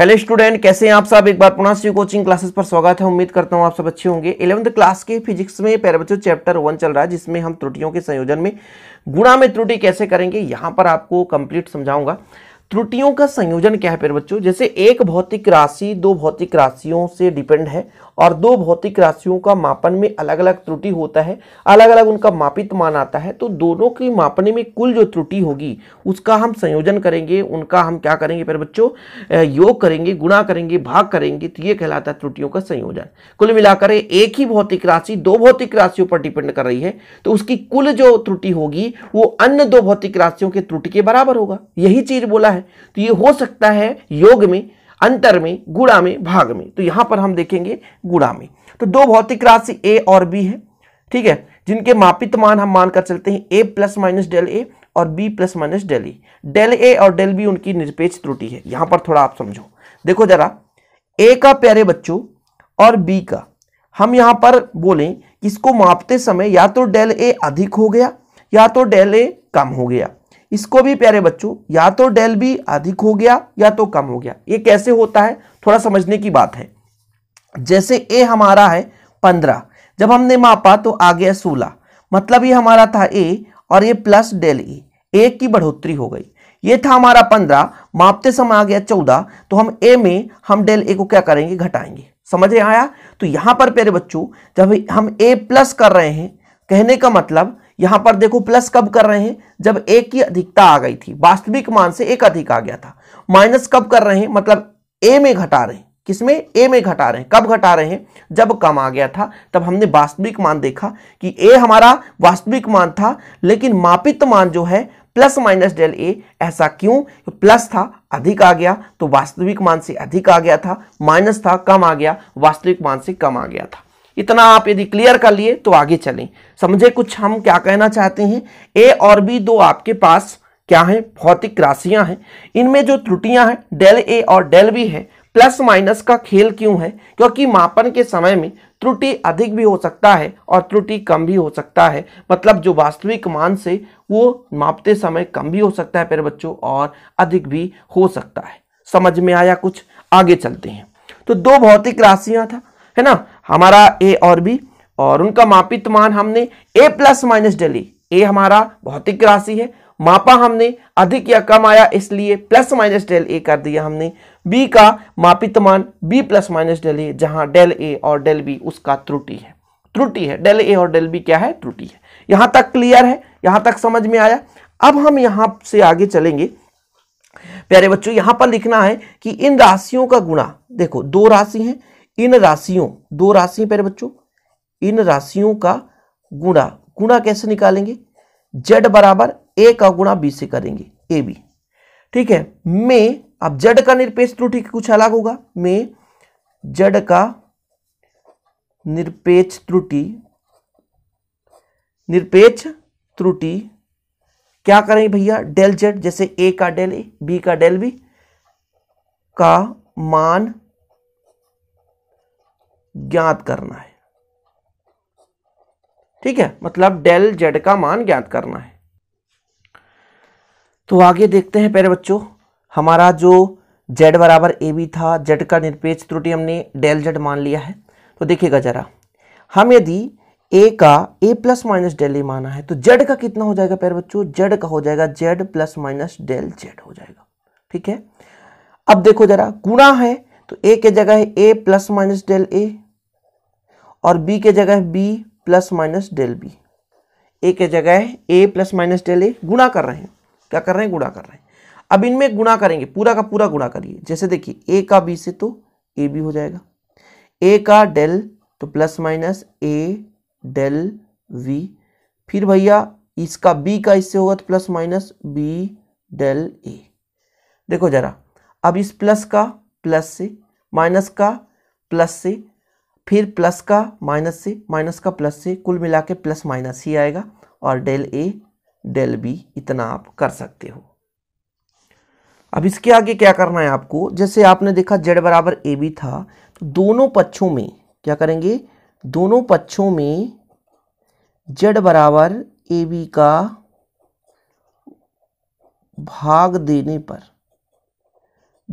hello student कैसे हैं आप सब एक बार पुनः श्री कोचिंग क्लासेस पर स्वागत है उम्मीद करता हूं आप सब अच्छे होंगे इलेवंथ क्लास के फिजिक्स में पैर बच्चों चैप्टर वन चल रहा है जिसमें हम त्रुटियों के संयोजन में गुणा में त्रुटि कैसे करेंगे यहां पर आपको कंप्लीट समझाऊंगा त्रुटियों का संयोजन क्या है प्यारे बच्चों जैसे एक भौतिक राशि दो भौतिक राशियों से डिपेंड है और दो भौतिक राशियों का मापन में अलग अलग त्रुटि होता है अलग अलग उनका मापित मान आता है तो दोनों की मापने में कुल जो त्रुटि होगी उसका हम संयोजन करेंगे उनका हम क्या करेंगे प्यारे बच्चों योग करेंगे गुणा करेंगे भाग करेंगे तो ये कहलाता है त्रुटियों का संयोजन कुल मिलाकर एक ही भौतिक राशि दो भौतिक राशियों पर डिपेंड कर रही है तो उसकी कुल जो त्रुटि होगी वो अन्य दो भौतिक राशियों के त्रुटि के बराबर होगा यही चीज बोला है है तो ये हो सकता है योग में अंतर में गुड़ा में भाग में तो यहां पर हम देखेंगे गुड़ा में तो दो भौतिक राशि ए और बी है ठीक है जिनके मापित मान हम मानकर चलते हैं A plus minus del A और B plus minus del E del A और डेल बी उनकी निरपेक्ष त्रुटि है यहां पर थोड़ा आप समझो देखो जरा ए का प्यारे बच्चों और बी का हम यहां पर बोलें इसको मापते समय या तो डेल ए अधिक हो गया या तो डेल ए कम हो गया इसको भी प्यारे बच्चों या तो डेल बी अधिक हो गया या तो कम हो गया ये कैसे होता है थोड़ा समझने की बात है जैसे ए हमारा है पंद्रह जब हमने मापा तो आ गया सोलह मतलब ये हमारा था ए और ये प्लस डेल ई ए की बढ़ोतरी हो गई ये था हमारा पंद्रह मापते समय आ गया चौदह तो हम ए में हम डेल ए को क्या करेंगे घटाएंगे समझ आया तो यहां पर प्यारे बच्चों जब हम ए प्लस कर रहे हैं कहने का मतलब यहां पर देखो प्लस कब कर रहे हैं जब एक की अधिकता आ गई थी वास्तविक मान से एक अधिक आ गया था माइनस कब कर रहे हैं मतलब ए में घटा रहे हैं किसमें ए में घटा रहे हैं कब घटा रहे हैं जब कम आ गया था तब हमने वास्तविक मान देखा कि ए हमारा वास्तविक मान था लेकिन मापित मान जो है प्लस माइनस डेल ए ऐसा क्यों प्लस था अधिक आ गया तो वास्तविक मान से अधिक आ गया था माइनस था कम आ गया वास्तविक मान से कम आ गया था इतना आप यदि क्लियर कर लिए तो आगे चलें समझे कुछ हम क्या कहना चाहते हैं ए और बी दो आपके पास क्या है भौतिक राशियां हैं इनमें जो त्रुटियां हैं डेल ए और डेल बी है प्लस माइनस का खेल क्यों है क्योंकि मापन के समय में त्रुटि अधिक भी हो सकता है और त्रुटि कम भी हो सकता है मतलब जो वास्तविक मान से वो मापते समय कम भी हो सकता है पेरे बच्चों और अधिक भी हो सकता है समझ में आया कुछ आगे चलते हैं तो दो भौतिक राशियां था है ना हमारा ए और बी और उनका मापित मान हमने A plus minus del A हमारा भौतिक राशि है मापा हमने अधिक या कम आया इसलिए प्लस माइनस डेल ए कर दिया हमने बी का मापित मान B plus minus del A जहां डेल ए और डेल बी उसका त्रुटि है त्रुटि है डेल ए और डेल बी क्या है त्रुटि है यहां तक क्लियर है यहां तक समझ में आया अब हम यहां से आगे चलेंगे प्यारे बच्चों यहां पर लिखना है कि इन राशियों का गुणा देखो दो राशि है इन राशियों दो राशि पहले बच्चों इन राशियों का गुणा गुणा कैसे निकालेंगे जेड बराबर ए का गुणा बी से करेंगे ए बी ठीक है में अब जेड का निरपेक्ष त्रुटि कुछ अलग होगा में जेड का निरपेक्ष त्रुटि निरपेक्ष त्रुटि क्या करेंगे भैया डेल जेड जैसे ए का डेल ए बी का डेल बी का मान ज्ञात करना है ठीक है मतलब डेल जेड का मान ज्ञात करना है तो आगे देखते हैं प्यारे बच्चों हमारा जो जेड बराबर ए बी था जेड का निरपेक्ष त्रुटि हमने डेल जेड मान लिया है तो देखिएगा जरा हम यदि ए का A plus minus del A माना है तो जेड का कितना हो जाएगा प्यारे बच्चों जेड का हो जाएगा Z plus minus del Z हो जाएगा ठीक है अब देखो जरा गुणा है तो ए के जगह है A plus minus del A और बी के जगह है B plus minus del B A के जगह है A plus minus del A गुणा कर रहे हैं क्या कर रहे हैं गुणा कर रहे हैं अब इनमें गुणा करेंगे पूरा का पूरा गुणा करिए जैसे देखिए ए का बी से तो ए बी हो जाएगा ए का डेल तो plus minus A del V फिर भैया इसका बी का इससे होगा तो plus minus B del A देखो जरा अब इस प्लस का प्लस से माइनस का प्लस से फिर प्लस का माइनस से माइनस का प्लस से कुल मिला के प्लस माइनस ही आएगा और डेल ए डेल बी इतना आप कर सकते हो अब इसके आगे क्या करना है आपको जैसे आपने देखा जेड बराबर ए बी था तो दोनों पक्षों में क्या करेंगे दोनों पक्षों में जेड बराबर ए बी का भाग देने पर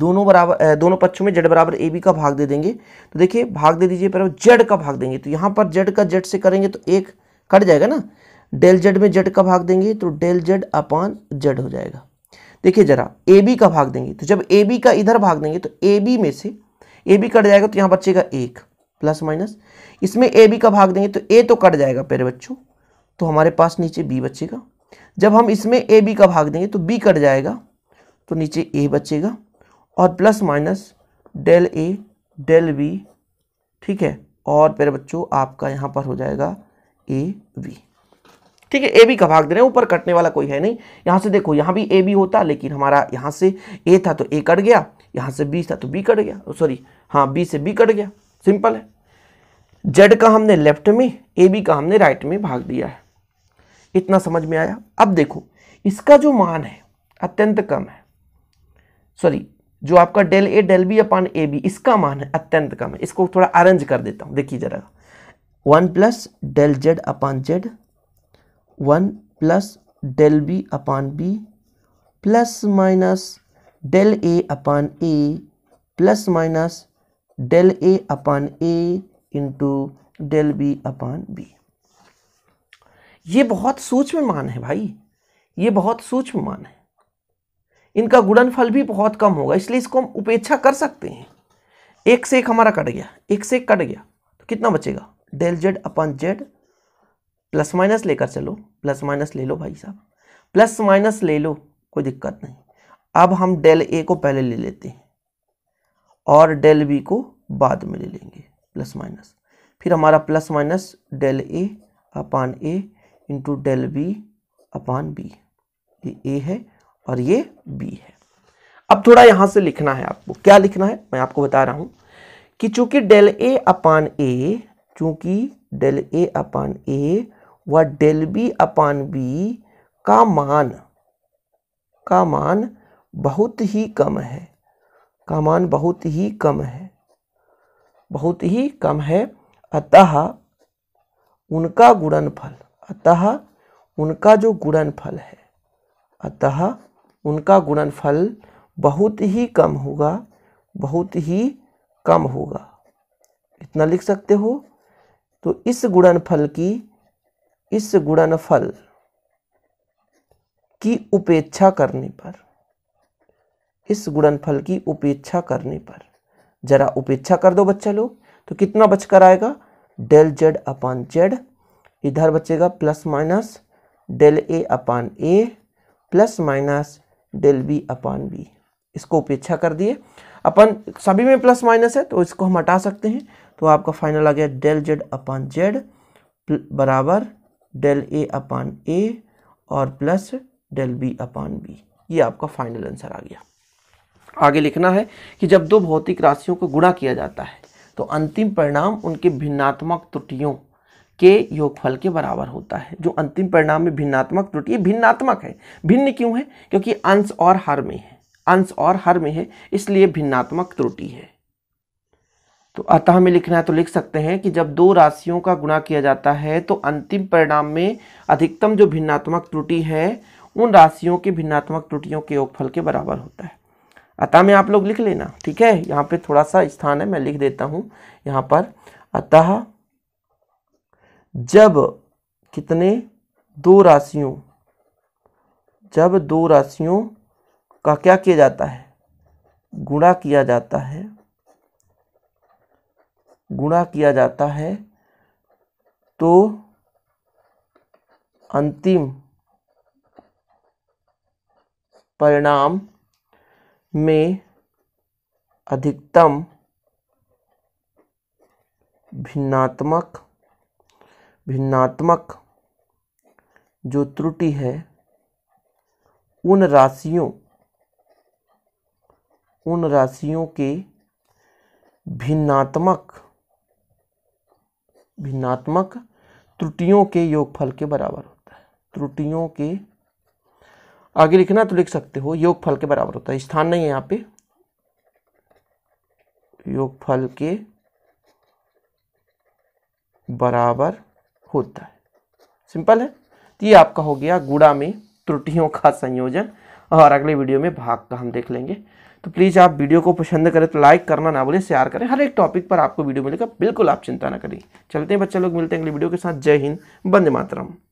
दोनों बराबर दोनों पक्षों में जेड बराबर ए बी का भाग दे देंगे तो देखिए भाग दे दीजिए पर जेड का भाग देंगे तो यहाँ पर जेड का जेड से करेंगे तो एक कट जाएगा ना डेल जेड में जेड का भाग देंगे तो डेल जेड अपान जेड हो जाएगा देखिए जरा ए बी का भाग देंगे तो जब ए बी का इधर भाग देंगे तो ए बी में से ए बी कट जाएगा तो यहाँ बचेगा एक प्लस माइनस इसमें ए बी का भाग देंगे तो ए तो कट जाएगा पेरे बच्चों तो हमारे पास नीचे बी बचेगा जब हम इसमें ए बी का भाग देंगे तो बी कट जाएगा तो नीचे ए बचेगा और plus minus del A del B ठीक है और मेरे बच्चों आपका यहाँ पर हो जाएगा ए वी ठीक है ए बी का भाग दे रहे हैं ऊपर कटने वाला कोई है नहीं यहाँ से देखो यहाँ भी ए बी होता लेकिन हमारा यहाँ से ए था तो ए कट गया यहाँ से बी था तो बी कट गया सॉरी हाँ बी से बी कट गया सिंपल है जेड का हमने लेफ्ट में ए बी का हमने राइट में भाग दिया है इतना समझ में आया अब देखो इसका जो मान है अत्यंत कम है सॉरी जो आपका del A del B upon A B इसका मान है अत्यंत कम है इसको थोड़ा अरेंज कर देता हूँ देखिए जरा one plus del Z upon Z one plus del B upon B plus minus del A upon A plus minus del A upon A into del B upon B ये बहुत सूक्ष्म मान है भाई ये बहुत सूक्ष्म मान है इनका गुणनफल भी बहुत कम होगा इसलिए इसको हम उपेक्षा कर सकते हैं एक से एक हमारा कट गया एक से एक कट गया तो कितना बचेगा del Z upon Z plus minus लेकर चलो प्लस माइनस ले लो भाई साहब प्लस माइनस ले लो कोई दिक्कत नहीं अब हम डेल ए को पहले ले लेते हैं और डेल बी को बाद में ले लेंगे प्लस माइनस फिर हमारा plus minus del A upon A into del B upon B ये ए है और ये बी है अब थोड़ा यहां से लिखना है आपको क्या लिखना है मैं आपको बता रहा हूं कि चूंकि डेल ए अपान ए चूंकि डेल ए अपान ए व डेल बी अपान बी का मान का मान बहुत ही कम है का मान बहुत ही कम है बहुत ही कम है अतः उनका गुणनफल अतः उनका जो गुणनफल है अतः उनका गुणनफल बहुत ही कम होगा बहुत ही कम होगा इतना लिख सकते हो तो इस गुणनफल की इस गुणनफल की उपेक्षा करने पर इस गुणनफल की उपेक्षा करने पर जरा उपेक्षा कर दो बच्चा लोग तो कितना बचकर आएगा डेल जेड अपान जेड इधर बचेगा plus minus del A upon A plus minus del B upon B इसको उपेक्षा अच्छा कर दिए अपन सभी में प्लस माइनस है तो इसको हम हटा सकते हैं तो आपका फाइनल आ गया डेल जेड अपान जेड बराबर डेल ए अपान ए और plus del B upon B ये आपका फाइनल आंसर आ गया आगे लिखना है कि जब दो भौतिक राशियों को गुणा किया जाता है तो अंतिम परिणाम उनके भिन्नात्मक त्रुटियों के योगफल के बराबर होता है जो अंतिम परिणाम में भिन्नात्मक त्रुटि भिन्नात्मक है भिन्न क्यों है क्योंकि अंश और हर में है अंश और हर में है इसलिए भिन्नात्मक त्रुटि है तो अतः में लिखना है तो लिख सकते हैं कि जब दो राशियों का गुणा किया जाता है तो अंतिम परिणाम में अधिकतम जो भिन्नात्मक त्रुटि है उन राशियों के भिन्नात्मक त्रुटियों के योगफल के बराबर होता है अतः में आप लोग लिख लेना ठीक है यहाँ पे थोड़ा सा स्थान है मैं लिख देता हूँ यहाँ पर अतः जब कितने दो राशियों जब दो राशियों का क्या किया जाता है गुणा किया जाता है गुणा किया जाता है तो अंतिम परिणाम में अधिकतम भिन्नात्मक भिन्नात्मक जो त्रुटि है उन राशियों उन राशियों के भिन्नात्मक भिन्नात्मक त्रुटियों के योगफल के बराबर होता है त्रुटियों के आगे लिखना तो लिख सकते हो योगफल के बराबर होता है स्थान नहीं है यहाँ पे योगफल के बराबर होता है सिंपल है तो ये आपका हो गया गुड़ा में त्रुटियों का संयोजन और अगले वीडियो में भाग का हम देख लेंगे तो प्लीज़ आप वीडियो को पसंद करें तो लाइक करना ना बोले शेयर करें हर एक टॉपिक पर आपको वीडियो मिलेगा बिल्कुल आप चिंता ना करें चलते हैं बच्चे लोग मिलते हैं अगले वीडियो के साथ जय हिंद बंदे मातरम